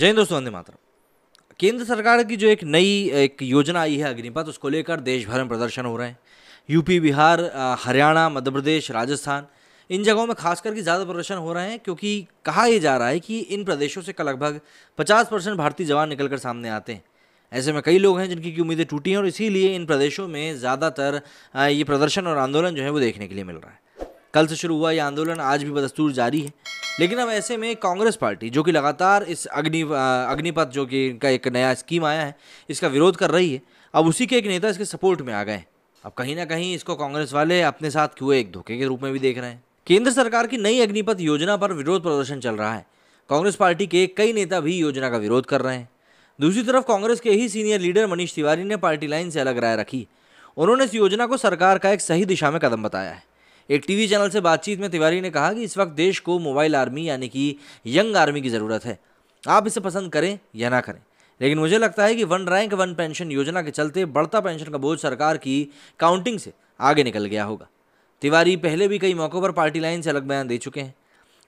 जय दोस्तों वंदे मातरम केंद्र सरकार की जो एक नई एक योजना आई है अग्निपथ उसको लेकर देश भर में प्रदर्शन हो रहे हैं यूपी बिहार हरियाणा मध्य प्रदेश राजस्थान इन जगहों में खास करके ज़्यादा प्रदर्शन हो रहे हैं क्योंकि कहा यह जा रहा है कि इन प्रदेशों से लगभग 50 परसेंट भारतीय जवान निकलकर सामने आते हैं ऐसे में कई लोग हैं जिनकी की उम्मीदें टूटी हैं और इसीलिए इन प्रदेशों में ज़्यादातर ये प्रदर्शन और आंदोलन जो है वो देखने के लिए मिल रहा है कल से शुरू हुआ यह आंदोलन आज भी बदस्तूर जारी है लेकिन अब ऐसे में कांग्रेस पार्टी जो कि लगातार इस अग्नि अग्निपथ जो कि इनका एक नया स्कीम आया है इसका विरोध कर रही है अब उसी के एक नेता इसके सपोर्ट में आ गए अब कहीं ना कहीं इसको कांग्रेस वाले अपने साथ क्यों एक धोखे के रूप में भी देख रहे हैं केंद्र सरकार की नई अग्निपथ योजना पर विरोध प्रदर्शन चल रहा है कांग्रेस पार्टी के कई नेता भी योजना का विरोध कर रहे हैं दूसरी तरफ कांग्रेस के ही सीनियर लीडर मनीष तिवारी ने पार्टी लाइन से अलग राय रखी उन्होंने इस योजना को सरकार का एक सही दिशा में कदम बताया है एक टीवी चैनल से बातचीत में तिवारी ने कहा कि इस वक्त देश को मोबाइल आर्मी यानी कि यंग आर्मी की ज़रूरत है आप इसे पसंद करें या ना करें लेकिन मुझे लगता है कि वन रैंक वन पेंशन योजना के चलते बढ़ता पेंशन का बोझ सरकार की काउंटिंग से आगे निकल गया होगा तिवारी पहले भी कई मौक़ों पर पार्टी लाइन से अलग बयान दे चुके हैं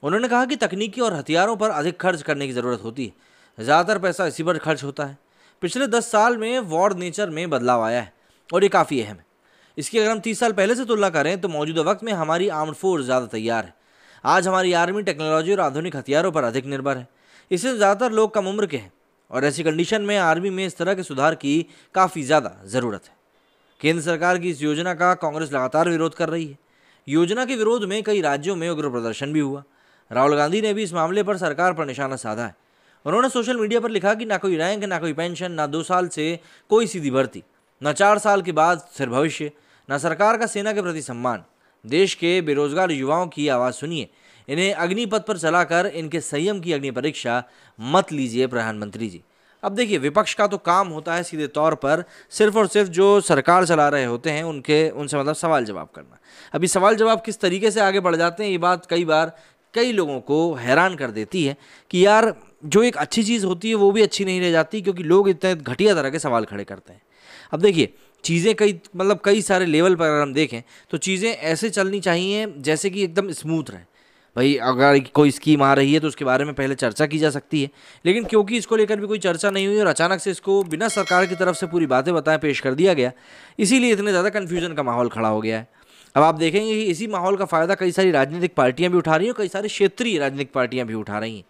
उन्होंने कहा कि तकनीकी और हथियारों पर अधिक खर्च करने की ज़रूरत होती है ज़्यादातर पैसा इसी पर खर्च होता है पिछले दस साल में वॉर नेचर में बदलाव आया है और ये काफ़ी अहम है इसकी अगर हम तीस साल पहले से तुलना करें तो मौजूदा वक्त में हमारी आर्म्ड फोर्स ज़्यादा तैयार है आज हमारी आर्मी टेक्नोलॉजी और आधुनिक हथियारों पर अधिक निर्भर है इससे ज़्यादातर लोग कम उम्र के हैं और ऐसी कंडीशन में आर्मी में इस तरह के सुधार की काफ़ी ज़्यादा ज़रूरत है केंद्र सरकार की इस योजना का कांग्रेस लगातार विरोध कर रही है योजना के विरोध में कई राज्यों में उग्र प्रदर्शन भी हुआ राहुल गांधी ने भी इस मामले पर सरकार पर निशाना साधा है उन्होंने सोशल मीडिया पर लिखा कि ना कोई रैंक ना कोई पेंशन ना दो साल से कोई सीधी भर्ती न चार साल के बाद सिर भविष्य न सरकार का सेना के प्रति सम्मान देश के बेरोजगार युवाओं की आवाज़ सुनिए इन्हें अग्निपथ पर चलाकर इनके संयम की अग्नि परीक्षा मत लीजिए प्रधानमंत्री जी अब देखिए विपक्ष का तो काम होता है सीधे तौर पर सिर्फ और सिर्फ जो सरकार चला रहे होते हैं उनके उनसे मतलब सवाल जवाब करना अभी सवाल जवाब किस तरीके से आगे बढ़ जाते हैं ये बात कई बार कई लोगों को हैरान कर देती है कि यार जो एक अच्छी चीज़ होती है वो भी अच्छी नहीं रह जाती क्योंकि लोग इतने घटिया तरह के सवाल खड़े करते हैं अब देखिए चीज़ें कई मतलब कई सारे लेवल पर अगर हम देखें तो चीज़ें ऐसे चलनी चाहिए जैसे कि एकदम स्मूथ रहें भाई अगर कोई स्कीम आ रही है तो उसके बारे में पहले चर्चा की जा सकती है लेकिन क्योंकि इसको लेकर भी कोई चर्चा नहीं हुई और अचानक से इसको बिना सरकार की तरफ से पूरी बातें बताएं पेश कर दिया गया इसीलिए इतने ज़्यादा कन्फ्यूजन का माहौल खड़ा हो गया है अब आप देखेंगे कि इसी माहौल का फ़ायदा कई सारी राजनीतिक पार्टियाँ भी उठा रही हैं और कई सारी क्षेत्रीय राजनीतिक पार्टियाँ भी उठा रही हैं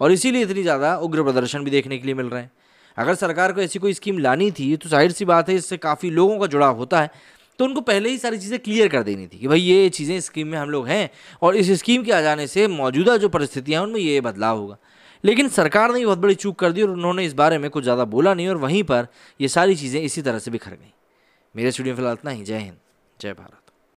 और इसीलिए इतनी ज़्यादा उग्र प्रदर्शन भी देखने के लिए मिल रहे हैं अगर सरकार को ऐसी कोई स्कीम लानी थी तो जाहिर सी बात है इससे काफ़ी लोगों का जुड़ाव होता है तो उनको पहले ही सारी चीज़ें क्लियर कर देनी थी कि भाई ये चीज़ें स्कीम में हम लोग हैं और इस स्कीम के आ जाने से मौजूदा जो परिस्थितियाँ हैं उनमें ये बदलाव होगा लेकिन सरकार ने बहुत बड़ी चूक कर दी और उन्होंने इस बारे में कुछ ज़्यादा बोला नहीं और वहीं पर ये सारी चीज़ें इसी तरह से बिखर गई मेरे स्टूडियो फिलहाल इतना ही जय हिंद जय भारत